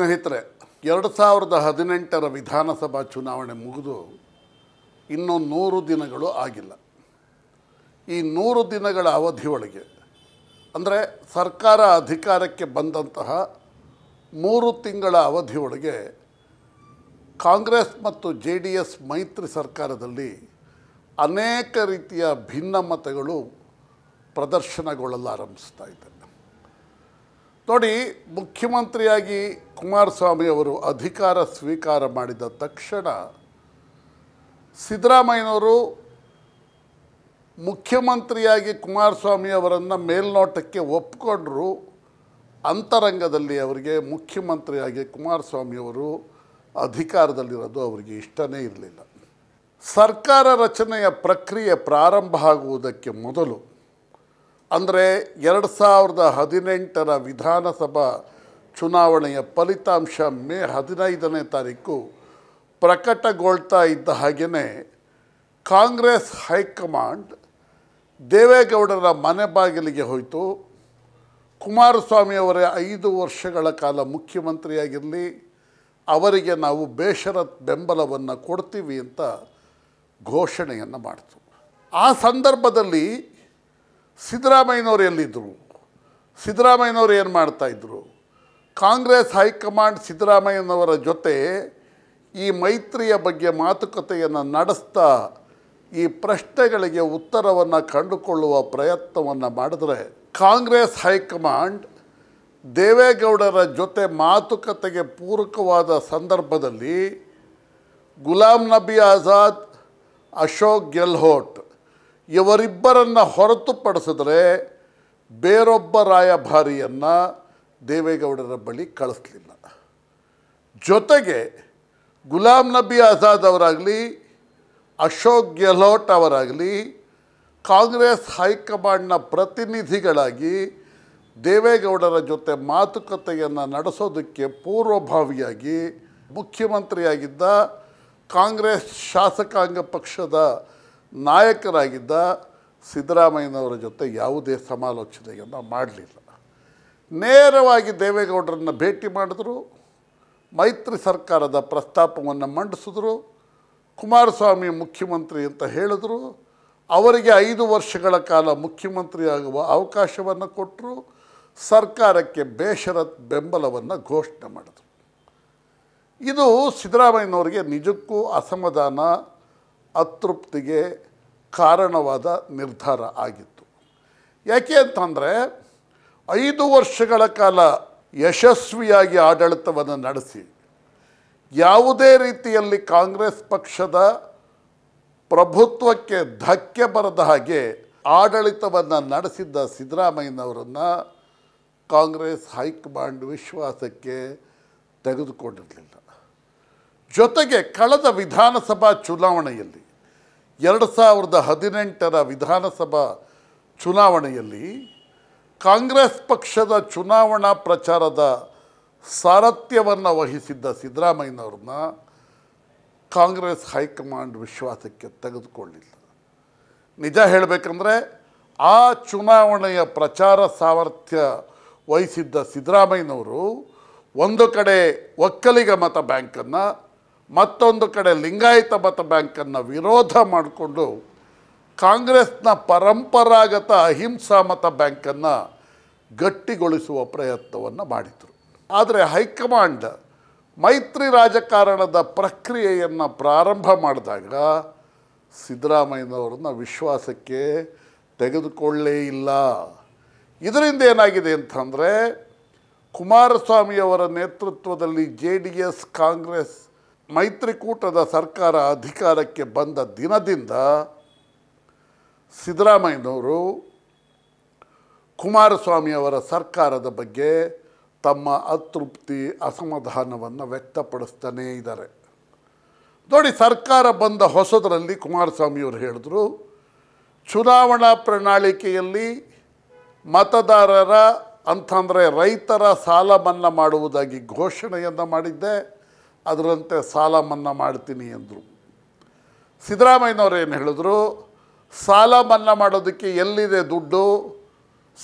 ಸ್ನೇಹಿತರೆ ಎರಡು ಸಾವಿರದ ಹದಿನೆಂಟರ ವಿಧಾನಸಭಾ ಚುನಾವಣೆ ಮುಗಿದು ಇನ್ನೂ ನೂರು ದಿನಗಳು ಆಗಿಲ್ಲ ಈ ನೂರು ದಿನಗಳ ಅವಧಿಯೊಳಗೆ ಅಂದರೆ ಸರ್ಕಾರ ಅಧಿಕಾರಕ್ಕೆ ಬಂದಂತಹ ಮೂರು ತಿಂಗಳ ಅವಧಿಯೊಳಗೆ ಕಾಂಗ್ರೆಸ್ ಮತ್ತು ಜೆ ಡಿ ಎಸ್ ಮೈತ್ರಿ ಸರ್ಕಾರದಲ್ಲಿ ಅನೇಕ ರೀತಿಯ ಭಿನ್ನಮತಗಳು ಪ್ರದರ್ಶನಗೊಳ್ಳಲಾರಂಭಿಸ್ತಾ ಇದೆ ನೋಡಿ ಮುಖ್ಯಮಂತ್ರಿಯಾಗಿ ಕುಮಾರಸ್ವಾಮಿ ಅವರು ಅಧಿಕಾರ ಸ್ವೀಕಾರ ಮಾಡಿದ ತಕ್ಷಣ ಸಿದ್ದರಾಮಯ್ಯನವರು ಮುಖ್ಯಮಂತ್ರಿಯಾಗಿ ಕುಮಾರಸ್ವಾಮಿ ಅವರನ್ನು ಮೇಲ್ನೋಟಕ್ಕೆ ಒಪ್ಪಿಕೊಂಡ್ರು ಅಂತರಂಗದಲ್ಲಿ ಅವರಿಗೆ ಮುಖ್ಯಮಂತ್ರಿಯಾಗಿ ಕುಮಾರಸ್ವಾಮಿಯವರು ಅಧಿಕಾರದಲ್ಲಿರೋದು ಅವರಿಗೆ ಇಷ್ಟನೇ ಇರಲಿಲ್ಲ ಸರ್ಕಾರ ರಚನೆಯ ಪ್ರಕ್ರಿಯೆ ಪ್ರಾರಂಭ ಆಗುವುದಕ್ಕೆ ಮೊದಲು ಅಂದರೆ ಎರಡು ಸಾವಿರದ ಹದಿನೆಂಟರ ವಿಧಾನಸಭಾ ಚುನಾವಣೆಯ ಫಲಿತಾಂಶ ಮೇ ಹದಿನೈದನೇ ತಾರೀಕು ಪ್ರಕಟಗೊಳ್ತಾ ಇದ್ದ ಹಾಗೆಯೇ ಕಾಂಗ್ರೆಸ್ ಹೈಕಮಾಂಡ್ ದೇವೇಗೌಡರ ಮನೆ ಬಾಗಿಲಿಗೆ ಹೋಯಿತು ಕುಮಾರಸ್ವಾಮಿಯವರೇ ಐದು ವರ್ಷಗಳ ಕಾಲ ಮುಖ್ಯಮಂತ್ರಿಯಾಗಿರಲಿ ಅವರಿಗೆ ನಾವು ಬೇಷರತ್ ಬೆಂಬಲವನ್ನು ಕೊಡ್ತೀವಿ ಅಂತ ಘೋಷಣೆಯನ್ನು ಮಾಡಿತು ಆ ಸಂದರ್ಭದಲ್ಲಿ ಸಿದ್ದರಾಮಯ್ಯನವರು ಎಲ್ಲಿದ್ದರು ಸಿದ್ದರಾಮಯ್ಯನವ್ರು ಏನು ಮಾಡ್ತಾಯಿದ್ರು ಕಾಂಗ್ರೆಸ್ ಹೈಕಮಾಂಡ್ ಸಿದ್ದರಾಮಯ್ಯನವರ ಜೊತೆ ಈ ಮೈತ್ರಿಯ ಬಗ್ಗೆ ಮಾತುಕತೆಯನ್ನು ನಡೆಸ್ತಾ ಈ ಪ್ರಶ್ನೆಗಳಿಗೆ ಉತ್ತರವನ್ನು ಕಂಡುಕೊಳ್ಳುವ ಪ್ರಯತ್ನವನ್ನು ಮಾಡಿದ್ರೆ ಕಾಂಗ್ರೆಸ್ ಹೈಕಮಾಂಡ್ ದೇವೇಗೌಡರ ಜೊತೆ ಮಾತುಕತೆಗೆ ಪೂರಕವಾದ ಸಂದರ್ಭದಲ್ಲಿ ಗುಲಾಮ್ ನಬಿ ಆಜಾದ್ ಅಶೋಕ್ ಗೆಲ್ಹೋಟ್ ಇವರಿಬ್ಬರನ್ನು ಹೊರತುಪಡಿಸಿದ್ರೆ ಬೇರೊಬ್ಬ ರಾಯಭಾರಿಯನ್ನು ದೇವೇಗೌಡರ ಬಳಿ ಕಳಿಸ್ಲಿಲ್ಲ ಜೊತೆಗೆ ಗುಲಾಮ್ ನಬಿ ಆಜಾದ್ ಅವರಾಗಲಿ ಅಶೋಕ್ ಗೆಹ್ಲೋಟ್ ಅವರಾಗಲಿ ಕಾಂಗ್ರೆಸ್ ಹೈಕಮಾಂಡ್ನ ಪ್ರತಿನಿಧಿಗಳಾಗಿ ದೇವೇಗೌಡರ ಜೊತೆ ಮಾತುಕತೆಯನ್ನು ನಡೆಸೋದಕ್ಕೆ ಪೂರ್ವಭಾವಿಯಾಗಿ ಮುಖ್ಯಮಂತ್ರಿಯಾಗಿದ್ದ ಕಾಂಗ್ರೆಸ್ ಶಾಸಕಾಂಗ ಪಕ್ಷದ ನಾಯಕರಾಗಿದ್ದ ಸಿದ್ದರಾಮಯ್ಯನವರ ಜೊತೆ ಯಾವುದೇ ಸಮಾಲೋಚನೆಯನ್ನು ಮಾಡಲಿಲ್ಲ ನೇರವಾಗಿ ದೇವೇಗೌಡರನ್ನು ಭೇಟಿ ಮಾಡಿದ್ರು ಮೈತ್ರಿ ಸರ್ಕಾರದ ಪ್ರಸ್ತಾಪವನ್ನು ಮಂಡಿಸಿದ್ರು ಕುಮಾರಸ್ವಾಮಿ ಮುಖ್ಯಮಂತ್ರಿ ಅಂತ ಹೇಳಿದ್ರು ಅವರಿಗೆ ಐದು ವರ್ಷಗಳ ಕಾಲ ಮುಖ್ಯಮಂತ್ರಿಯಾಗುವ ಅವಕಾಶವನ್ನು ಕೊಟ್ಟರು ಸರ್ಕಾರಕ್ಕೆ ಬೇಷರತ್ ಬೆಂಬಲವನ್ನು ಘೋಷಣೆ ಮಾಡಿದ್ರು ಇದು ಸಿದ್ದರಾಮಯ್ಯನವರಿಗೆ ನಿಜಕ್ಕೂ ಅಸಮಾಧಾನ ಅತೃಪ್ತಿಗೆ ಕಾರಣವಾದ ನಿರ್ಧಾರ ಆಗಿತ್ತು ಯಾಕೆ ಅಂತಂದರೆ ಐದು ವರ್ಷಗಳ ಕಾಲ ಯಶಸ್ವಿಯಾಗಿ ಆಡಳಿತವನ್ನು ನಡೆಸಿ ಯಾವುದೇ ರೀತಿಯಲ್ಲಿ ಕಾಂಗ್ರೆಸ್ ಪಕ್ಷದ ಪ್ರಭುತ್ವಕ್ಕೆ ಧಕ್ಕೆ ಬರದ ಹಾಗೆ ಆಡಳಿತವನ್ನು ನಡೆಸಿದ್ದ ಸಿದ್ದರಾಮಯ್ಯನವರನ್ನು ಕಾಂಗ್ರೆಸ್ ಹೈಕಮಾಂಡ್ ವಿಶ್ವಾಸಕ್ಕೆ ತೆಗೆದುಕೊಂಡಿರಲಿಲ್ಲ ಜೊತೆಗೆ ಕಳೆದ ವಿಧಾನಸಭಾ ಚುನಾವಣೆಯಲ್ಲಿ ಎರಡು ಸಾವಿರದ ಹದಿನೆಂಟರ ವಿಧಾನಸಭಾ ಚುನಾವಣೆಯಲ್ಲಿ ಕಾಂಗ್ರೆಸ್ ಪಕ್ಷದ ಚುನಾವಣಾ ಪ್ರಚಾರದ ಸಾರಥ್ಯವನ್ನು ವಹಿಸಿದ್ದ ಸಿದ್ದರಾಮಯ್ಯನವ್ರನ್ನ ಕಾಂಗ್ರೆಸ್ ಹೈಕಮಾಂಡ್ ವಿಶ್ವಾಸಕ್ಕೆ ತೆಗೆದುಕೊಳ್ಳಿಲ್ಲ ನಿಜ ಹೇಳಬೇಕಂದ್ರೆ ಆ ಚುನಾವಣೆಯ ಪ್ರಚಾರ ಸಾಮರ್ಥ್ಯ ವಹಿಸಿದ್ದ ಸಿದ್ದರಾಮಯ್ಯನವರು ಒಂದು ಕಡೆ ಒಕ್ಕಲಿಗ ಮತ ಬ್ಯಾಂಕನ್ನು ಮತ್ತೊಂದು ಕಡೆ ಲಿಂಗಾಯತ ಮತ ಬ್ಯಾಂಕನ್ನು ವಿರೋಧ ಮಾಡಿಕೊಂಡು ಕಾಂಗ್ರೆಸ್ನ ಪರಂಪರಾಗತ ಅಹಿಂಸಾ ಮತ ಬ್ಯಾಂಕನ್ನು ಗಟ್ಟಿಗೊಳಿಸುವ ಪ್ರಯತ್ನವನ್ನು ಮಾಡಿದರು ಆದರೆ ಹೈಕಮಾಂಡ್ ಮೈತ್ರಿ ರಾಜಕಾರಣದ ಪ್ರಕ್ರಿಯೆಯನ್ನು ಪ್ರಾರಂಭ ಮಾಡಿದಾಗ ಸಿದ್ದರಾಮಯ್ಯನವ್ರನ್ನ ವಿಶ್ವಾಸಕ್ಕೆ ತೆಗೆದುಕೊಳ್ಳೇ ಇಲ್ಲ ಇದರಿಂದ ಏನಾಗಿದೆ ಅಂತಂದರೆ ಕುಮಾರಸ್ವಾಮಿಯವರ ನೇತೃತ್ವದಲ್ಲಿ ಜೆ ಡಿ ಎಸ್ ಕಾಂಗ್ರೆಸ್ ಮೈತ್ರಿಕೂಟದ ಸರ್ಕಾರ ಅಧಿಕಾರಕ್ಕೆ ಬಂದ ದಿನದಿಂದ ಸಿದ್ದರಾಮಯ್ಯನವರು ಕುಮಾರಸ್ವಾಮಿಯವರ ಸರ್ಕಾರದ ಬಗ್ಗೆ ತಮ್ಮ ಅತೃಪ್ತಿ ಅಸಮಾಧಾನವನ್ನು ವ್ಯಕ್ತಪಡಿಸ್ತಾನೇ ಇದ್ದಾರೆ ನೋಡಿ ಸರ್ಕಾರ ಬಂದ ಹೊಸದರಲ್ಲಿ ಕುಮಾರಸ್ವಾಮಿಯವರು ಹೇಳಿದ್ರು ಚುನಾವಣಾ ಪ್ರಣಾಳಿಕೆಯಲ್ಲಿ ಮತದಾರರ ಅಂತಂದರೆ ರೈತರ ಸಾಲ ಮನ್ನಾ ಮಾಡುವುದಾಗಿ ಘೋಷಣೆಯನ್ನು ಮಾಡಿದ್ದೆ ಅದರಂತೆ ಸಾಲ ಮನ್ನಾ ಮಾಡ್ತೀನಿ ಅಂದರು ಸಿದ್ದರಾಮಯ್ಯನವರು ಏನು ಹೇಳಿದ್ರು ಸಾಲ ಮನ್ನಾ ಮಾಡೋದಕ್ಕೆ ಎಲ್ಲಿದೆ ದುಡ್ಡು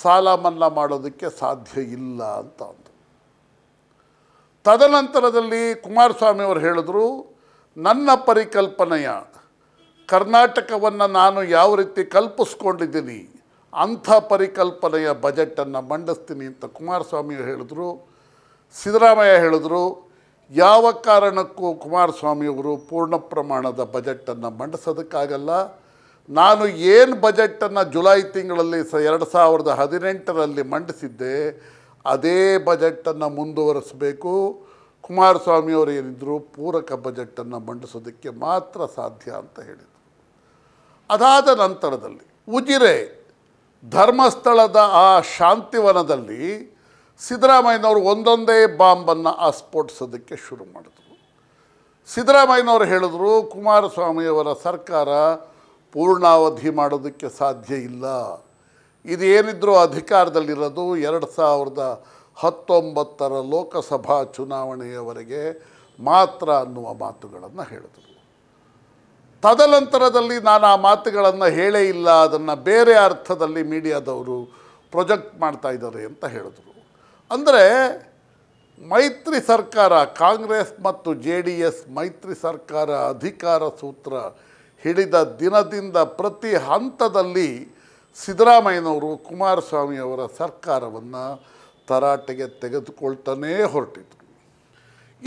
ಸಾಲ ಮನ್ನಾ ಮಾಡೋದಕ್ಕೆ ಸಾಧ್ಯ ಇಲ್ಲ ಅಂತ ಅಂದರು ತದನಂತರದಲ್ಲಿ ಕುಮಾರಸ್ವಾಮಿ ಹೇಳಿದ್ರು ನನ್ನ ಪರಿಕಲ್ಪನೆಯ ಕರ್ನಾಟಕವನ್ನು ನಾನು ಯಾವ ರೀತಿ ಕಲ್ಪಿಸ್ಕೊಂಡಿದ್ದೀನಿ ಅಂಥ ಪರಿಕಲ್ಪನೆಯ ಬಜೆಟನ್ನು ಮಂಡಿಸ್ತೀನಿ ಅಂತ ಕುಮಾರಸ್ವಾಮಿ ಹೇಳಿದ್ರು ಸಿದ್ದರಾಮಯ್ಯ ಹೇಳಿದ್ರು ಯಾವ ಕಾರಣಕ್ಕೂ ಕುಮಾರಸ್ವಾಮಿಯವರು ಪೂರ್ಣ ಪ್ರಮಾಣದ ಬಜೆಟನ್ನು ಮಂಡಿಸೋದಕ್ಕಾಗಲ್ಲ ನಾನು ಏನು ಬಜೆಟನ್ನು ಜುಲೈ ತಿಂಗಳಲ್ಲಿ ಸ ಎರಡು ಸಾವಿರದ ಹದಿನೆಂಟರಲ್ಲಿ ಮಂಡಿಸಿದ್ದೆ ಅದೇ ಬಜೆಟನ್ನು ಮುಂದುವರಿಸಬೇಕು ಕುಮಾರಸ್ವಾಮಿಯವರು ಏನಿದ್ರು ಪೂರಕ ಬಜೆಟನ್ನು ಮಂಡಿಸೋದಕ್ಕೆ ಮಾತ್ರ ಸಾಧ್ಯ ಅಂತ ಹೇಳಿದರು ಅದಾದ ನಂತರದಲ್ಲಿ ಉಜಿರೆ ಧರ್ಮಸ್ಥಳದ ಆ ಶಾಂತಿವನದಲ್ಲಿ ಸಿದ್ದರಾಮಯ್ಯನವರು ಒಂದೊಂದೇ ಬಾಂಬನ್ನು ಆಸ್ಫೋಟಿಸೋದಕ್ಕೆ ಶುರು ಮಾಡಿದ್ರು ಸಿದ್ದರಾಮಯ್ಯನವರು ಹೇಳಿದ್ರು ಕುಮಾರಸ್ವಾಮಿಯವರ ಸರ್ಕಾರ ಪೂರ್ಣಾವಧಿ ಮಾಡೋದಕ್ಕೆ ಸಾಧ್ಯ ಇಲ್ಲ ಇದೇನಿದ್ರು ಅಧಿಕಾರದಲ್ಲಿರೋದು ಎರಡು ಸಾವಿರದ ಹತ್ತೊಂಬತ್ತರ ಲೋಕಸಭಾ ಚುನಾವಣೆಯವರೆಗೆ ಮಾತ್ರ ಅನ್ನುವ ಮಾತುಗಳನ್ನು ಹೇಳಿದರು ತದನಂತರದಲ್ಲಿ ನಾನು ಆ ಮಾತುಗಳನ್ನು ಹೇಳೇ ಇಲ್ಲ ಅದನ್ನು ಬೇರೆ ಅರ್ಥದಲ್ಲಿ ಮೀಡಿಯಾದವರು ಪ್ರೊಜೆಕ್ಟ್ ಮಾಡ್ತಾ ಇದ್ದಾರೆ ಅಂತ ಹೇಳಿದರು ಅಂದರೆ ಮೈತ್ರಿ ಸರ್ಕಾರ ಕಾಂಗ್ರೆಸ್ ಮತ್ತು ಜೆ ಡಿ ಎಸ್ ಮೈತ್ರಿ ಸರ್ಕಾರ ಅಧಿಕಾರ ಸೂತ್ರ ಹಿಡಿದ ದಿನದಿಂದ ಪ್ರತಿ ಹಂತದಲ್ಲಿ ಸಿದ್ದರಾಮಯ್ಯನವರು ಕುಮಾರಸ್ವಾಮಿಯವರ ಸರ್ಕಾರವನ್ನು ತರಾಟೆಗೆ ತೆಗೆದುಕೊಳ್ತಾನೇ ಹೊರಟಿದ್ರು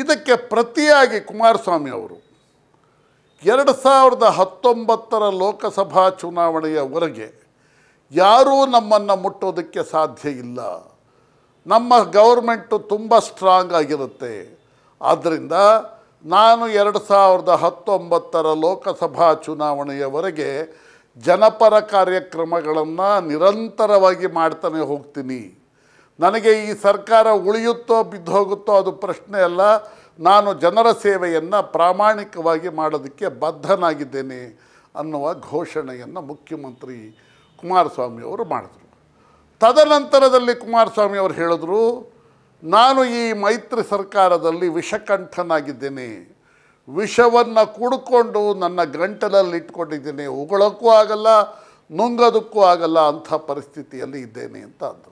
ಇದಕ್ಕೆ ಪ್ರತಿಯಾಗಿ ಅವರು ಎರಡು ಸಾವಿರದ ಹತ್ತೊಂಬತ್ತರ ಲೋಕಸಭಾ ಚುನಾವಣೆಯವರೆಗೆ ಯಾರೂ ನಮ್ಮನ್ನು ಮುಟ್ಟೋದಕ್ಕೆ ಸಾಧ್ಯ ಇಲ್ಲ ನಮ್ಮ ಗೌರ್ಮೆಂಟು ತುಂಬ ಸ್ಟ್ರಾಂಗ್ ಆಗಿರುತ್ತೆ ಆದ್ದರಿಂದ ನಾನು ಎರಡು ಸಾವಿರದ ಹತ್ತೊಂಬತ್ತರ ಲೋಕಸಭಾ ಚುನಾವಣೆಯವರೆಗೆ ಜನಪರ ಕಾರ್ಯಕ್ರಮಗಳನ್ನು ನಿರಂತರವಾಗಿ ಮಾಡ್ತಾನೆ ಹೋಗ್ತೀನಿ ನನಗೆ ಈ ಸರ್ಕಾರ ಉಳಿಯುತ್ತೋ ಬಿದ್ದೋಗುತ್ತೋ ಅದು ಪ್ರಶ್ನೆ ಅಲ್ಲ ನಾನು ಜನರ ಸೇವೆಯನ್ನು ಪ್ರಾಮಾಣಿಕವಾಗಿ ಮಾಡೋದಕ್ಕೆ ಬದ್ಧನಾಗಿದ್ದೇನೆ ಅನ್ನುವ ಘೋಷಣೆಯನ್ನು ಮುಖ್ಯಮಂತ್ರಿ ಕುಮಾರಸ್ವಾಮಿಯವರು ಮಾಡಿದರು ತದನಂತರದಲ್ಲಿ ಕುಮಾರಸ್ವಾಮಿ ಅವರು ಹೇಳಿದ್ರು ನಾನು ಈ ಮೈತ್ರಿ ಸರ್ಕಾರದಲ್ಲಿ ವಿಷಕಂಠನಾಗಿದ್ದೇನೆ ವಿಷವನ್ನು ಕುಡ್ಕೊಂಡು ನನ್ನ ಗಂಟಲಲ್ಲಿ ಇಟ್ಕೊಂಡಿದ್ದೇನೆ ಉಗಳಕ್ಕೂ ಆಗಲ್ಲ ನುಂಗೋದಕ್ಕೂ ಆಗಲ್ಲ ಅಂಥ ಪರಿಸ್ಥಿತಿಯಲ್ಲಿ ಇದ್ದೇನೆ ಅಂತ ಅಂದರು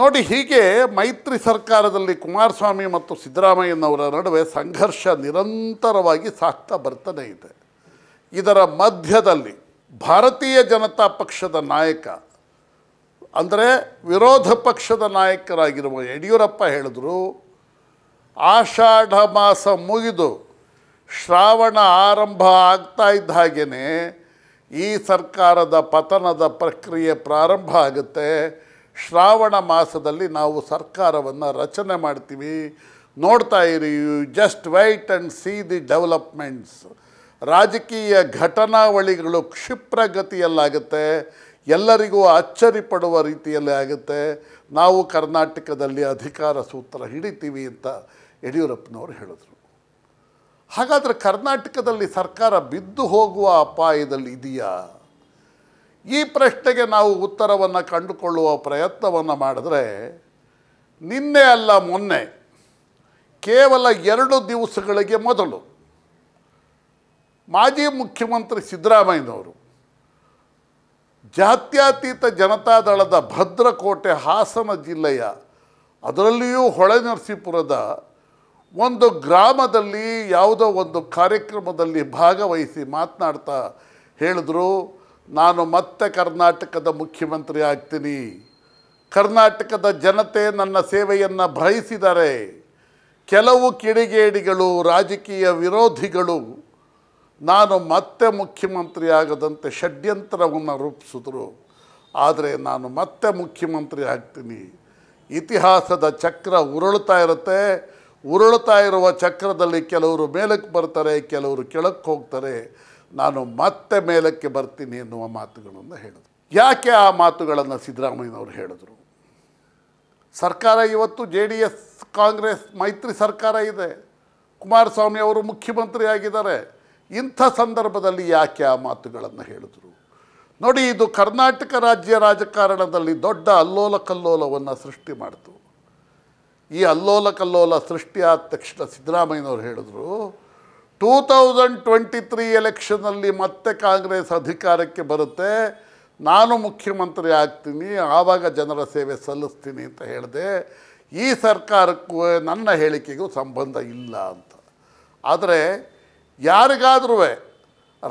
ನೋಡಿ ಹೀಗೆ ಮೈತ್ರಿ ಸರ್ಕಾರದಲ್ಲಿ ಕುಮಾರಸ್ವಾಮಿ ಮತ್ತು ಸಿದ್ದರಾಮಯ್ಯನವರ ನಡುವೆ ಸಂಘರ್ಷ ನಿರಂತರವಾಗಿ ಸಾಕ್ತಾ ಬರ್ತಾನೆ ಇದೆ ಇದರ ಮಧ್ಯದಲ್ಲಿ ಭಾರತೀಯ ಜನತಾ ಪಕ್ಷದ ನಾಯಕ ಅಂದರೆ ವಿರೋಧ ಪಕ್ಷದ ನಾಯಕರಾಗಿರುವ ಯಡಿಯೂರಪ್ಪ ಹೇಳಿದ್ರು ಆಷಾಢ ಮಾಸ ಮುಗಿದು ಶ್ರಾವಣ ಆರಂಭ ಆಗ್ತಾ ಇದ್ದ ಹಾಗೆಯೇ ಈ ಸರ್ಕಾರದ ಪತನದ ಪ್ರಕ್ರಿಯೆ ಪ್ರಾರಂಭ ಆಗುತ್ತೆ ಶ್ರಾವಣ ಮಾಸದಲ್ಲಿ ನಾವು ಸರ್ಕಾರವನ್ನು ರಚನೆ ಮಾಡ್ತೀವಿ ನೋಡ್ತಾ ಇರಿ you just wait and see the developments ರಾಜಕೀಯ ಘಟನಾವಳಿಗಳು ಕ್ಷಿಪ್ರಗತಿಯಲ್ಲಾಗುತ್ತೆ ಎಲ್ಲರಿಗೂ ಅಚ್ಚರಿ ಪಡುವ ರೀತಿಯಲ್ಲಿ ಆಗುತ್ತೆ ನಾವು ಕರ್ನಾಟಕದಲ್ಲಿ ಅಧಿಕಾರ ಸೂತ್ರ ಹಿಡಿತೀವಿ ಅಂತ ಯಡಿಯೂರಪ್ಪನವರು ಹೇಳಿದರು ಹಾಗಾದರೆ ಕರ್ನಾಟಕದಲ್ಲಿ ಸರ್ಕಾರ ಬಿದ್ದು ಹೋಗುವ ಅಪಾಯದಲ್ಲಿ ಇದೆಯಾ ಈ ಪ್ರಶ್ನೆಗೆ ನಾವು ಉತ್ತರವನ್ನು ಕಂಡುಕೊಳ್ಳುವ ಪ್ರಯತ್ನವನ್ನು ಮಾಡಿದ್ರೆ ನಿನ್ನೆ ಅಲ್ಲ ಮೊನ್ನೆ ಕೇವಲ ಎರಡು ದಿವಸಗಳಿಗೆ ಮೊದಲು ಮಾಜಿ ಮುಖ್ಯಮಂತ್ರಿ ಸಿದ್ದರಾಮಯ್ಯನವರು ಜಾತ್ಯತೀತ ಜನತಾದಳದ ಭದ್ರಕೋಟೆ ಹಾಸನ ಜಿಲ್ಲೆಯ ಅದರಲ್ಲಿಯೂ ಹೊಳೆನರಸೀಪುರದ ಒಂದು ಗ್ರಾಮದಲ್ಲಿ ಯಾವುದೋ ಒಂದು ಕಾರ್ಯಕ್ರಮದಲ್ಲಿ ಭಾಗವಹಿಸಿ ಮಾತನಾಡ್ತಾ ಹೇಳಿದ್ರು ನಾನು ಮತ್ತೆ ಕರ್ನಾಟಕದ ಮುಖ್ಯಮಂತ್ರಿ ಆಗ್ತೀನಿ ಕರ್ನಾಟಕದ ಜನತೆ ನನ್ನ ಸೇವೆಯನ್ನು ಬಯಸಿದರೆ ಕೆಲವು ಕಿಡಿಗೇಡಿಗಳು ರಾಜಕೀಯ ವಿರೋಧಿಗಳು ನಾನು ಮತ್ತೆ ಮುಖ್ಯಮಂತ್ರಿ ಆಗದಂತೆ ಷಡ್ಯಂತ್ರವನ್ನು ರೂಪಿಸಿದ್ರು ಆದರೆ ನಾನು ಮತ್ತೆ ಮುಖ್ಯಮಂತ್ರಿ ಆಗ್ತೀನಿ ಇತಿಹಾಸದ ಚಕ್ರ ಉರುಳ್ತಾ ಇರುತ್ತೆ ಉರುಳುತ್ತಾ ಇರುವ ಚಕ್ರದಲ್ಲಿ ಕೆಲವರು ಮೇಲಕ್ಕೆ ಬರ್ತಾರೆ ಕೆಲವರು ಕೆಳಕ್ಕೆ ಹೋಗ್ತಾರೆ ನಾನು ಮತ್ತೆ ಮೇಲಕ್ಕೆ ಬರ್ತೀನಿ ಎನ್ನುವ ಮಾತುಗಳನ್ನು ಹೇಳಿದರು ಯಾಕೆ ಆ ಮಾತುಗಳನ್ನು ಸಿದ್ದರಾಮಯ್ಯನವರು ಹೇಳಿದರು ಸರ್ಕಾರ ಇವತ್ತು ಜೆ ಡಿ ಎಸ್ ಕಾಂಗ್ರೆಸ್ ಮೈತ್ರಿ ಸರ್ಕಾರ ಇದೆ ಕುಮಾರಸ್ವಾಮಿ ಅವರು ಮುಖ್ಯಮಂತ್ರಿ ಆಗಿದ್ದಾರೆ ಇಂಥ ಸಂದರ್ಭದಲ್ಲಿ ಯಾಕೆ ಆ ಮಾತುಗಳನ್ನು ಹೇಳಿದರು ನೋಡಿ ಇದು ಕರ್ನಾಟಕ ರಾಜ್ಯ ರಾಜಕಾರಣದಲ್ಲಿ ದೊಡ್ಡ ಅಲ್ಲೋಲ ಕಲ್ಲೋಲವನ್ನು ಸೃಷ್ಟಿ ಮಾಡಿತು ಈ ಅಲ್ಲೋಲ ಕಲ್ಲೋಲ ಸೃಷ್ಟಿಯಾದ ತಕ್ಷಣ ಸಿದ್ದರಾಮಯ್ಯನವರು ಹೇಳಿದರು ಟೂ ತೌಸಂಡ್ ಟ್ವೆಂಟಿ ತ್ರೀ ಎಲೆಕ್ಷನಲ್ಲಿ ಮತ್ತೆ ಕಾಂಗ್ರೆಸ್ ಅಧಿಕಾರಕ್ಕೆ ಬರುತ್ತೆ ನಾನು ಮುಖ್ಯಮಂತ್ರಿ ಆಗ್ತೀನಿ ಆವಾಗ ಜನರ ಸೇವೆ ಸಲ್ಲಿಸ್ತೀನಿ ಅಂತ ಹೇಳಿದೆ ಈ ಸರ್ಕಾರಕ್ಕೂ ನನ್ನ ಹೇಳಿಕೆಗೂ ಸಂಬಂಧ ಇಲ್ಲ ಅಂತ ಆದರೆ ಯಾರಿಗಾದ್ರೂ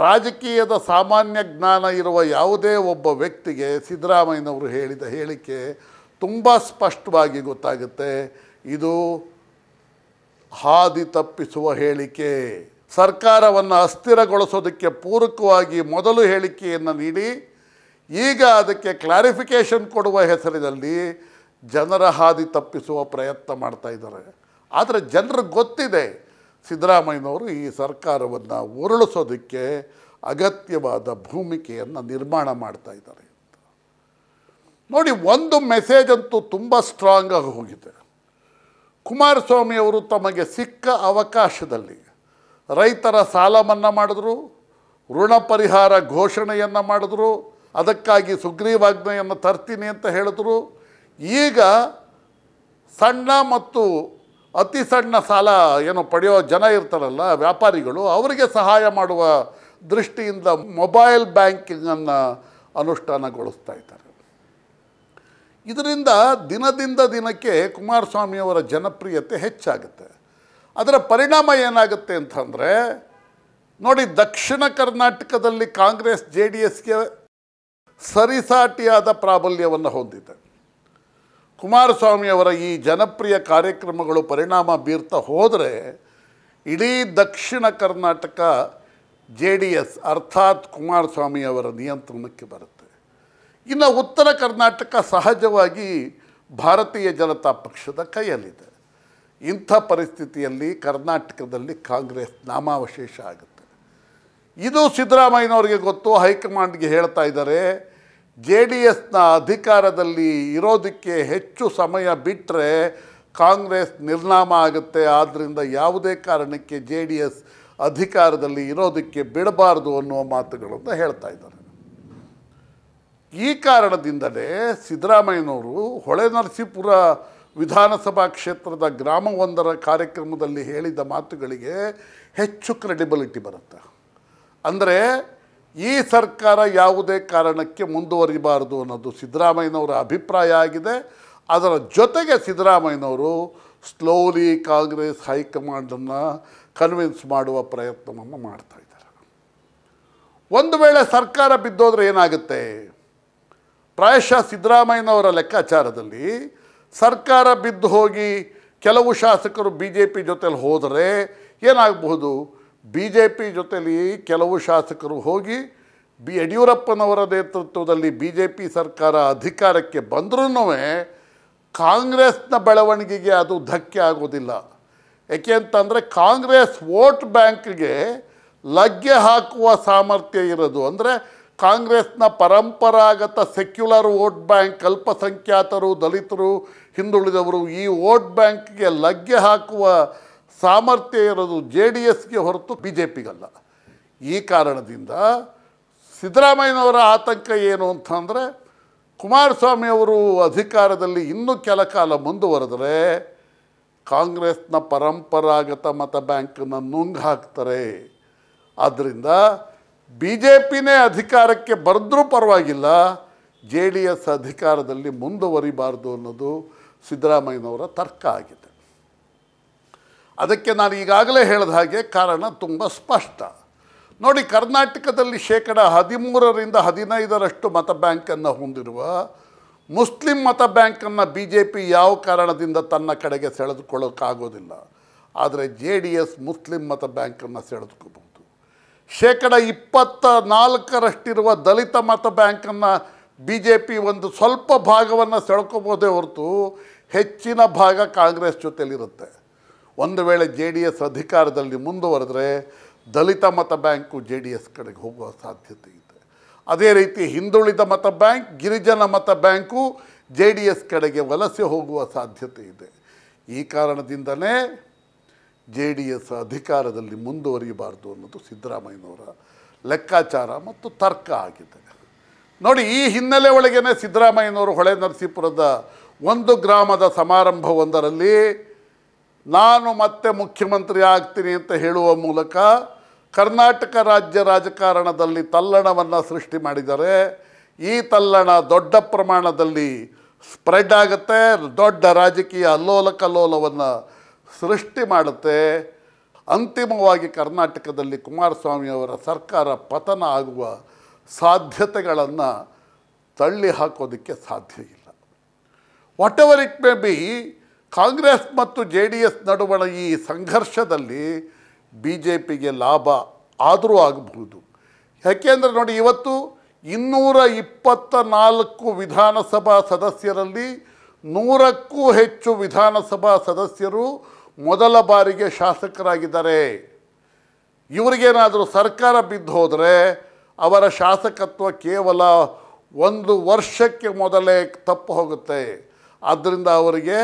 ರಾಜಕೀಯದ ಸಾಮಾನ್ಯ ಜ್ಞಾನ ಇರುವ ಯಾವುದೇ ಒಬ್ಬ ವ್ಯಕ್ತಿಗೆ ಸಿದ್ದರಾಮಯ್ಯನವರು ಹೇಳಿದ ಹೇಳಿಕೆ ತುಂಬ ಸ್ಪಷ್ಟವಾಗಿ ಗೊತ್ತಾಗುತ್ತೆ ಇದು ಹಾದಿ ತಪ್ಪಿಸುವ ಹೇಳಿಕೆ ಸರ್ಕಾರವನ್ನು ಅಸ್ಥಿರಗೊಳಿಸೋದಕ್ಕೆ ಪೂರಕವಾಗಿ ಮೊದಲು ಹೇಳಿಕೆಯನ್ನು ನೀಡಿ ಈಗ ಅದಕ್ಕೆ ಕ್ಲಾರಿಫಿಕೇಷನ್ ಕೊಡುವ ಹೆಸರಿನಲ್ಲಿ ಜನರ ಹಾದಿ ತಪ್ಪಿಸುವ ಪ್ರಯತ್ನ ಮಾಡ್ತಾ ಇದ್ದಾರೆ ಆದರೆ ಜನರಿಗೆ ಗೊತ್ತಿದೆ ಸಿದ್ದರಾಮಯ್ಯನವರು ಈ ಸರ್ಕಾರವನ್ನು ಉರುಳಿಸೋದಕ್ಕೆ ಅಗತ್ಯವಾದ ಭೂಮಿಕೆಯನ್ನು ನಿರ್ಮಾಣ ಮಾಡ್ತಾ ಇದ್ದಾರೆ ನೋಡಿ ಒಂದು ಮೆಸೇಜ್ ಅಂತೂ ತುಂಬ ಸ್ಟ್ರಾಂಗಾಗಿ ಹೋಗಿದೆ ಕುಮಾರಸ್ವಾಮಿಯವರು ಅವರು ತಮಗೆ ಸಿಕ್ಕ ಅವಕಾಶದಲ್ಲಿ ರೈತರ ಸಾಲ ಮನ್ನಾ ಮಾಡಿದ್ರು ಋಣ ಪರಿಹಾರ ಘೋಷಣೆಯನ್ನು ಮಾಡಿದ್ರು ಅದಕ್ಕಾಗಿ ಸುಗ್ರೀವಾಜ್ಞೆಯನ್ನು ತರ್ತೀನಿ ಅಂತ ಹೇಳಿದ್ರು ಈಗ ಸಣ್ಣ ಮತ್ತು ಅತಿ ಸಣ್ಣ ಸಾಲ ಏನು ಪಡೆಯೋ ಜನ ಇರ್ತಾರಲ್ಲ ವ್ಯಾಪಾರಿಗಳು ಅವರಿಗೆ ಸಹಾಯ ಮಾಡುವ ದೃಷ್ಟಿಯಿಂದ ಮೊಬೈಲ್ ಬ್ಯಾಂಕಿಂಗನ್ನು ಅನುಷ್ಠಾನಗೊಳಿಸ್ತಾ ಇದ್ದಾರೆ ಇದರಿಂದ ದಿನದಿಂದ ದಿನಕ್ಕೆ ಕುಮಾರಸ್ವಾಮಿಯವರ ಜನಪ್ರಿಯತೆ ಹೆಚ್ಚಾಗುತ್ತೆ ಅದರ ಪರಿಣಾಮ ಏನಾಗುತ್ತೆ ಅಂತಂದರೆ ನೋಡಿ ದಕ್ಷಿಣ ಕರ್ನಾಟಕದಲ್ಲಿ ಕಾಂಗ್ರೆಸ್ ಜೆ ಡಿ ಎಸ್ಗೆ ಸರಿಸಾಟಿಯಾದ ಪ್ರಾಬಲ್ಯವನ್ನು ಹೊಂದಿದೆ ಕುಮಾರಸ್ವಾಮಿಯವರ ಈ ಜನಪ್ರಿಯ ಕಾರ್ಯಕ್ರಮಗಳು ಪರಿಣಾಮ ಬೀರ್ತಾ ಹೋದರೆ ಇಡೀ ದಕ್ಷಿಣ ಕರ್ನಾಟಕ ಜೆ ಡಿ ಎಸ್ ಅರ್ಥಾತ್ ಕುಮಾರಸ್ವಾಮಿಯವರ ನಿಯಂತ್ರಣಕ್ಕೆ ಬರುತ್ತೆ ಇನ್ನು ಉತ್ತರ ಕರ್ನಾಟಕ ಸಹಜವಾಗಿ ಭಾರತೀಯ ಜನತಾ ಪಕ್ಷದ ಕೈಯಲ್ಲಿದೆ ಇಂಥ ಪರಿಸ್ಥಿತಿಯಲ್ಲಿ ಕರ್ನಾಟಕದಲ್ಲಿ ಕಾಂಗ್ರೆಸ್ ನಾಮಾವಶೇಷ ಆಗುತ್ತೆ ಇದು ಸಿದ್ದರಾಮಯ್ಯನವ್ರಿಗೆ ಗೊತ್ತು ಹೈಕಮಾಂಡ್ಗೆ ಹೇಳ್ತಾ ಇದ್ದಾರೆ ಜೆ ಡಿ ಎಸ್ನ ಅಧಿಕಾರದಲ್ಲಿ ಇರೋದಕ್ಕೆ ಹೆಚ್ಚು ಸಮಯ ಬಿಟ್ಟರೆ ಕಾಂಗ್ರೆಸ್ ನಿರ್ನಾಮ ಆಗುತ್ತೆ ಆದ್ದರಿಂದ ಯಾವುದೇ ಕಾರಣಕ್ಕೆ ಜೆ ಡಿ ಎಸ್ ಅಧಿಕಾರದಲ್ಲಿ ಇರೋದಕ್ಕೆ ಬಿಡಬಾರ್ದು ಅನ್ನುವ ಮಾತುಗಳನ್ನು ಹೇಳ್ತಾ ಇದ್ದಾರೆ ಈ ಕಾರಣದಿಂದಲೇ ಸಿದ್ದರಾಮಯ್ಯನವರು ಹೊಳೆ ನರಸೀಪುರ ವಿಧಾನಸಭಾ ಕ್ಷೇತ್ರದ ಗ್ರಾಮವೊಂದರ ಕಾರ್ಯಕ್ರಮದಲ್ಲಿ ಹೇಳಿದ ಮಾತುಗಳಿಗೆ ಹೆಚ್ಚು ಕ್ರೆಡಿಬಿಲಿಟಿ ಬರುತ್ತೆ ಅಂದರೆ ಈ ಸರ್ಕಾರ ಯಾವುದೇ ಕಾರಣಕ್ಕೆ ಮುಂದುವರಿಬಾರದು ಅನ್ನೋದು ಸಿದ್ದರಾಮಯ್ಯನವರ ಅಭಿಪ್ರಾಯ ಆಗಿದೆ ಅದರ ಜೊತೆಗೆ ಸಿದ್ದರಾಮಯ್ಯನವರು ಸ್ಲೋಲಿ ಕಾಂಗ್ರೆಸ್ ಹೈಕಮಾಂಡನ್ನು ಕನ್ವಿನ್ಸ್ ಮಾಡುವ ಪ್ರಯತ್ನವನ್ನು ಮಾಡ್ತಾ ಇದ್ದಾರೆ ಒಂದು ವೇಳೆ ಸರ್ಕಾರ ಬಿದ್ದೋದ್ರೆ ಏನಾಗುತ್ತೆ ಪ್ರಾಯಶಃ ಸಿದ್ದರಾಮಯ್ಯನವರ ಲೆಕ್ಕಾಚಾರದಲ್ಲಿ ಸರ್ಕಾರ ಬಿದ್ದು ಹೋಗಿ ಕೆಲವು ಶಾಸಕರು ಬಿ ಜೆ ಪಿ ಜೊತೆಯಲ್ಲಿ ಹೋದರೆ ಏನಾಗಬಹುದು ಬಿ ಜೆ ಪಿ ಜೊತೆಲಿ ಕೆಲವು ಶಾಸಕರು ಹೋಗಿ ಬಿ ಯಡಿಯೂರಪ್ಪನವರ ನೇತೃತ್ವದಲ್ಲಿ ಬಿ ಜೆ ಪಿ ಸರ್ಕಾರ ಅಧಿಕಾರಕ್ಕೆ ಬಂದ್ರೂ ಕಾಂಗ್ರೆಸ್ನ ಬೆಳವಣಿಗೆಗೆ ಅದು ಧಕ್ಕೆ ಆಗೋದಿಲ್ಲ ಯಾಕೆ ಅಂತಂದರೆ ಕಾಂಗ್ರೆಸ್ ವೋಟ್ ಬ್ಯಾಂಕ್ಗೆ ಲಗ್ಗೆ ಹಾಕುವ ಸಾಮರ್ಥ್ಯ ಇರೋದು ಅಂದರೆ ಕಾಂಗ್ರೆಸ್ನ ಪರಂಪರಾಗತ ಸೆಕ್ಯುಲರ್ ವೋಟ್ ಬ್ಯಾಂಕ್ ಅಲ್ಪಸಂಖ್ಯಾತರು ದಲಿತರು ಹಿಂದುಳಿದವರು ಈ ವೋಟ್ ಬ್ಯಾಂಕ್ಗೆ ಲಗ್ಗೆ ಹಾಕುವ ಸಾಮರ್ಥ್ಯ ಇರೋದು ಜೆ ಡಿ ಎಸ್ಗೆ ಹೊರತು ಬಿ ಜೆ ಪಿಗಲ್ಲ ಈ ಕಾರಣದಿಂದ ಸಿದ್ದರಾಮಯ್ಯನವರ ಆತಂಕ ಏನು ಅಂತಂದರೆ ಕುಮಾರಸ್ವಾಮಿ ಅವರು ಅಧಿಕಾರದಲ್ಲಿ ಇನ್ನೂ ಕೆಲ ಕಾಲ ಮುಂದುವರೆದರೆ ಕಾಂಗ್ರೆಸ್ನ ಪರಂಪರಾಗತ ಮತ ಬ್ಯಾಂಕನ್ನು ನುಂಗ್ ಹಾಕ್ತಾರೆ ಆದ್ದರಿಂದ ಬಿ ಜೆ ಪಿನೇ ಅಧಿಕಾರಕ್ಕೆ ಬರೆದ್ರೂ ಪರವಾಗಿಲ್ಲ ಜೆ ಡಿ ಎಸ್ ಅಧಿಕಾರದಲ್ಲಿ ಮುಂದುವರಿಬಾರ್ದು ಅನ್ನೋದು ಸಿದ್ದರಾಮಯ್ಯನವರ ತರ್ಕ ಆಗಿದೆ ಅದಕ್ಕೆ ನಾನು ಈಗಾಗಲೇ ಹೇಳಿದ ಹಾಗೆ ಕಾರಣ ತುಂಬ ಸ್ಪಷ್ಟ ನೋಡಿ ಕರ್ನಾಟಕದಲ್ಲಿ ಶೇಕಡ ಹದಿಮೂರರಿಂದ ಹದಿನೈದರಷ್ಟು ಮತ ಬ್ಯಾಂಕನ್ನು ಹೊಂದಿರುವ ಮುಸ್ಲಿಂ ಮತ ಬ್ಯಾಂಕನ್ನು ಬಿ ಜೆ ಪಿ ಯಾವ ಕಾರಣದಿಂದ ತನ್ನ ಕಡೆಗೆ ಸೆಳೆದುಕೊಳ್ಳೋಕ್ಕಾಗೋದಿಲ್ಲ ಆದರೆ ಜೆ ಡಿ ಎಸ್ ಮುಸ್ಲಿಂ ಮತ ಬ್ಯಾಂಕನ್ನು ಸೆಳೆದುಕೋಬಹುದು ಶೇಕಡ ಇಪ್ಪತ್ತ ನಾಲ್ಕರಷ್ಟಿರುವ ದಲಿತ ಮತ ಬ್ಯಾಂಕನ್ನು ಬಿ ಜೆ ಪಿ ಒಂದು ಸ್ವಲ್ಪ ಭಾಗವನ್ನು ಸೆಳ್ಕೋಬೋದೇ ಹೊರತು ಹೆಚ್ಚಿನ ಭಾಗ ಕಾಂಗ್ರೆಸ್ ಜೊತೆಯಲ್ಲಿರುತ್ತೆ ಒಂದು ವೇಳೆ ಜೆ ಡಿ ಎಸ್ ಅಧಿಕಾರದಲ್ಲಿ ಮುಂದುವರೆದ್ರೆ ದಲಿತ ಮತ ಬ್ಯಾಂಕು ಜೆ ಡಿ ಎಸ್ ಕಡೆಗೆ ಹೋಗುವ ಸಾಧ್ಯತೆ ಇದೆ ಅದೇ ರೀತಿ ಹಿಂದುಳಿದ ಮತ ಬ್ಯಾಂಕ್ ಗಿರಿಜನ ಮತ ಬ್ಯಾಂಕು ಜೆ ಡಿ ಎಸ್ ಕಡೆಗೆ ವಲಸೆ ಹೋಗುವ ಸಾಧ್ಯತೆ ಇದೆ ಈ ಕಾರಣದಿಂದಲೇ ಜೆ ಡಿ ಎಸ್ ಅಧಿಕಾರದಲ್ಲಿ ಮುಂದುವರಿಯಬಾರ್ದು ಅನ್ನೋದು ಸಿದ್ದರಾಮಯ್ಯನವರ ಲೆಕ್ಕಾಚಾರ ಮತ್ತು ತರ್ಕ ಆಗಿದೆ ನೋಡಿ ಈ ಹಿನ್ನೆಲೆ ಒಳಗೇನೆ ಸಿದ್ದರಾಮಯ್ಯನವರು ಹೊಳೆ ನರಸೀಪುರದ ಒಂದು ಗ್ರಾಮದ ಸಮಾರಂಭವೊಂದರಲ್ಲಿ ನಾನು ಮತ್ತೆ ಮುಖ್ಯಮಂತ್ರಿ ಆಗ್ತೀನಿ ಅಂತ ಹೇಳುವ ಮೂಲಕ ಕರ್ನಾಟಕ ರಾಜ್ಯ ರಾಜಕಾರಣದಲ್ಲಿ ತಲ್ಲಣವನ್ನು ಸೃಷ್ಟಿ ಮಾಡಿದರೆ ಈ ತಲ್ಲಣ ದೊಡ್ಡ ಪ್ರಮಾಣದಲ್ಲಿ ಸ್ಪ್ರೆಡ್ ಆಗುತ್ತೆ ದೊಡ್ಡ ರಾಜಕೀಯ ಅಲ್ಲೋಲ ಕಲ್ಲೋಲವನ್ನು ಸೃಷ್ಟಿ ಮಾಡುತ್ತೆ ಅಂತಿಮವಾಗಿ ಕರ್ನಾಟಕದಲ್ಲಿ ಕುಮಾರಸ್ವಾಮಿಯವರ ಸರ್ಕಾರ ಪತನ ಆಗುವ ಸಾಧ್ಯತೆಗಳನ್ನು ತಳ್ಳಿ ಹಾಕೋದಕ್ಕೆ ಸಾಧ್ಯ ಇಲ್ಲ whatever it may be Congress ಮತ್ತು ಜೆ ಡಿ ಎಸ್ ನಡುವಣ ಈ ಸಂಘರ್ಷದಲ್ಲಿ ಬಿ ಜೆ ಪಿಗೆ ಲಾಭ ಆದರೂ ಆಗಬಹುದು ಯಾಕೆಂದರೆ ನೋಡಿ ಇವತ್ತು ಇನ್ನೂರ ಇಪ್ಪತ್ತ ನಾಲ್ಕು ವಿಧಾನಸಭಾ ಸದಸ್ಯರಲ್ಲಿ ನೂರಕ್ಕೂ ಹೆಚ್ಚು ವಿಧಾನಸಭಾ ಸದಸ್ಯರು ಮೊದಲ ಬಾರಿಗೆ ಶಾಸಕರಾಗಿದ್ದಾರೆ ಇವರಿಗೇನಾದರೂ ಸರ್ಕಾರ ಬಿದ್ದು ಹೋದರೆ ಅವರ ಶಾಸಕತ್ವ ಕೇವಲ ಒಂದು ವರ್ಷಕ್ಕೆ ಮೊದಲೇ ತಪ್ಪು ಹೋಗುತ್ತೆ ಆದ್ದರಿಂದ ಅವರಿಗೆ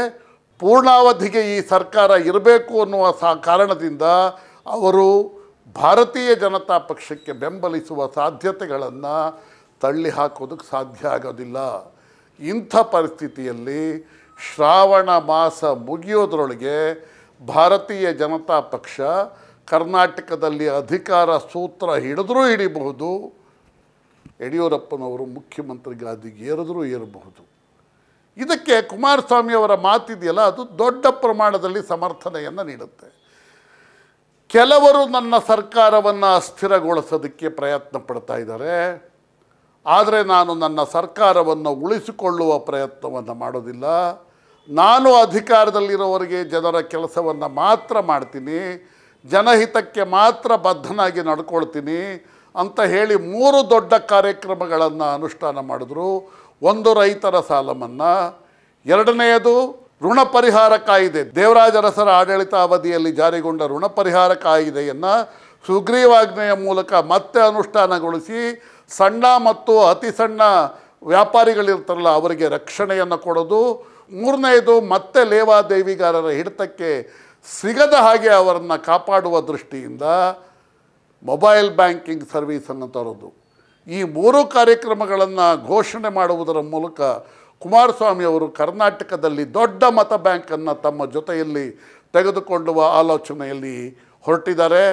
ಪೂರ್ಣಾವಧಿಗೆ ಈ ಸರ್ಕಾರ ಇರಬೇಕು ಅನ್ನುವ ಸಾ ಕಾರಣದಿಂದ ಅವರು ಭಾರತೀಯ ಜನತಾ ಪಕ್ಷಕ್ಕೆ ಬೆಂಬಲಿಸುವ ಸಾಧ್ಯತೆಗಳನ್ನು ತಳ್ಳಿ ಹಾಕೋದಕ್ಕೆ ಸಾಧ್ಯ ಆಗೋದಿಲ್ಲ ಇಂಥ ಪರಿಸ್ಥಿತಿಯಲ್ಲಿ ಶ್ರಾವಣ ಮಾಸ ಮುಗಿಯೋದ್ರೊಳಗೆ ಭಾರತೀಯ ಜನತಾ ಪಕ್ಷ ಕರ್ನಾಟಕದಲ್ಲಿ ಅಧಿಕಾರ ಸೂತ್ರ ಹಿಡಿದ್ರೂ ಹಿಡಿಬಹುದು ಯಡಿಯೂರಪ್ಪನವರು ಮುಖ್ಯಮಂತ್ರಿ ಗಾದಿಗೆ ಏರಿದ್ರೂ ಏರಬಹುದು ಇದಕ್ಕೆ ಕುಮಾರಸ್ವಾಮಿಯವರ ಮಾತಿದೆಯಲ್ಲ ಅದು ದೊಡ್ಡ ಪ್ರಮಾಣದಲ್ಲಿ ಸಮರ್ಥನೆಯನ್ನು ನೀಡುತ್ತೆ ಕೆಲವರು ನನ್ನ ಸರ್ಕಾರವನ್ನು ಅಸ್ಥಿರಗೊಳಿಸೋದಕ್ಕೆ ಪ್ರಯತ್ನ ಪಡ್ತಾ ಇದ್ದಾರೆ ಆದರೆ ನಾನು ನನ್ನ ಸರ್ಕಾರವನ್ನು ಉಳಿಸಿಕೊಳ್ಳುವ ಪ್ರಯತ್ನವನ್ನು ಮಾಡೋದಿಲ್ಲ ನಾನು ಅಧಿಕಾರದಲ್ಲಿರೋವರಿಗೆ ಜನರ ಕೆಲಸವನ್ನು ಮಾತ್ರ ಮಾಡ್ತೀನಿ ಜನಹಿತಕ್ಕೆ ಮಾತ್ರ ಬದ್ಧನಾಗಿ ನಡ್ಕೊಳ್ತೀನಿ ಅಂತ ಹೇಳಿ ಮೂರು ದೊಡ್ಡ ಕಾರ್ಯಕ್ರಮಗಳನ್ನು ಅನುಷ್ಠಾನ ಮಾಡಿದ್ರು ಒಂದು ರೈತರ ಸಾಲ ಮನ್ನಾ ಎರಡನೆಯದು ಋಣ ಪರಿಹಾರ ಕಾಯಿದೆ ದೇವರಾಜರಸರ ಆಡಳಿತ ಅವಧಿಯಲ್ಲಿ ಜಾರಿಗೊಂಡ ಋಣ ಪರಿಹಾರ ಕಾಯಿದೆಯನ್ನು ಸುಗ್ರೀವಾಜ್ಞೆಯ ಮೂಲಕ ಮತ್ತೆ ಅನುಷ್ಠಾನಗೊಳಿಸಿ ಸಣ್ಣ ಮತ್ತು ಅತಿ ಸಣ್ಣ ವ್ಯಾಪಾರಿಗಳಿರ್ತಾರಲ್ಲ ಅವರಿಗೆ ರಕ್ಷಣೆಯನ್ನು ಕೊಡೋದು ಮೂರನೆಯದು ಮತ್ತೆ ಲೇವಾದೇವಿಗಾರರ ಹಿಡಿತಕ್ಕೆ ಸಿಗದ ಹಾಗೆ ಅವರನ್ನು ಕಾಪಾಡುವ ದೃಷ್ಟಿಯಿಂದ ಮೊಬೈಲ್ ಬ್ಯಾಂಕಿಂಗ್ ಸರ್ವೀಸನ್ನು ತರೋದು ಈ ಮೂರು ಕಾರ್ಯಕ್ರಮಗಳನ್ನು ಘೋಷಣೆ ಮಾಡುವುದರ ಮೂಲಕ ಕುಮಾರಸ್ವಾಮಿ ಅವರು ಕರ್ನಾಟಕದಲ್ಲಿ ದೊಡ್ಡ ಮತ ಬ್ಯಾಂಕನ್ನು ತಮ್ಮ ಜೊತೆಯಲ್ಲಿ ತೆಗೆದುಕೊಳ್ಳುವ ಆಲೋಚನೆಯಲ್ಲಿ ಹೊರಟಿದ್ದಾರೆ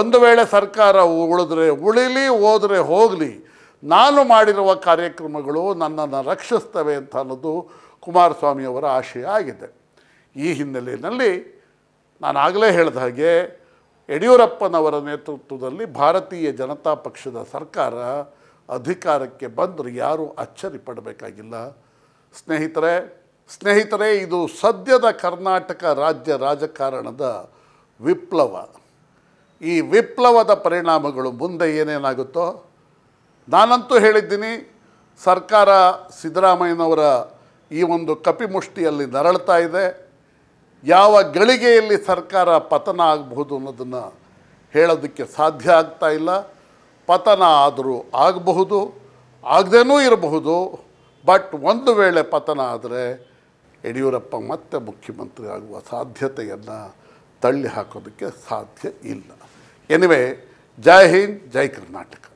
ಒಂದು ವೇಳೆ ಸರ್ಕಾರ ಉಳಿದ್ರೆ ಉಳಿಲಿ ಹೋದರೆ ಹೋಗಲಿ ನಾನು ಮಾಡಿರುವ ಕಾರ್ಯಕ್ರಮಗಳು ನನ್ನನ್ನು ರಕ್ಷಿಸ್ತವೆ ಅಂತ ಅನ್ನೋದು ಕುಮಾರಸ್ವಾಮಿಯವರ ಆಶಯ ಆಗಿದೆ ಈ ಹಿನ್ನೆಲೆಯಲ್ಲಿ ನಾನು ಆಗಲೇ ಹೇಳಿದ ಹಾಗೆ ಯಡಿಯೂರಪ್ಪನವರ ನೇತೃತ್ವದಲ್ಲಿ ಭಾರತೀಯ ಜನತಾ ಪಕ್ಷದ ಸರ್ಕಾರ ಅಧಿಕಾರಕ್ಕೆ ಬಂದರೂ ಯಾರೂ ಅಚ್ಚರಿ ಪಡಬೇಕಾಗಿಲ್ಲ ಸ್ನೇಹಿತರೆ ಸ್ನೇಹಿತರೆ ಇದು ಸದ್ಯದ ಕರ್ನಾಟಕ ರಾಜ್ಯ ರಾಜಕಾರಣದ ವಿಪ್ಲವ ಈ ವಿಪ್ಲವದ ಪರಿಣಾಮಗಳು ಮುಂದೆ ಏನೇನಾಗುತ್ತೋ ನಾನಂತೂ ಹೇಳಿದ್ದೀನಿ ಸರ್ಕಾರ ಸಿದ್ದರಾಮಯ್ಯನವರ ಈ ಒಂದು ಕಪಿಮುಷ್ಟಿಯಲ್ಲಿ ನರಳ್ತಾ ಇದೆ ಯಾವ ಗಳಿಗೆಯಲ್ಲಿ ಸರ್ಕಾರ ಪತನ ಆಗಬಹುದು ಅನ್ನೋದನ್ನು ಹೇಳೋದಕ್ಕೆ ಸಾಧ್ಯ ಆಗ್ತಾ ಇಲ್ಲ ಪತನ ಆದರೂ ಆಗಬಹುದು ಆಗದೇನೂ ಇರಬಹುದು ಬಟ್ ಒಂದು ವೇಳೆ ಪತನ ಆದರೆ ಯಡಿಯೂರಪ್ಪ ಮತ್ತೆ ಮುಖ್ಯಮಂತ್ರಿ ಆಗುವ ಸಾಧ್ಯತೆಯನ್ನು ತಳ್ಳಿ ಹಾಕೋದಕ್ಕೆ ಸಾಧ್ಯ ಇಲ್ಲ ಎನಿವೆ ಜೈ ಹಿಂದ್ ಜೈ ಕರ್ನಾಟಕ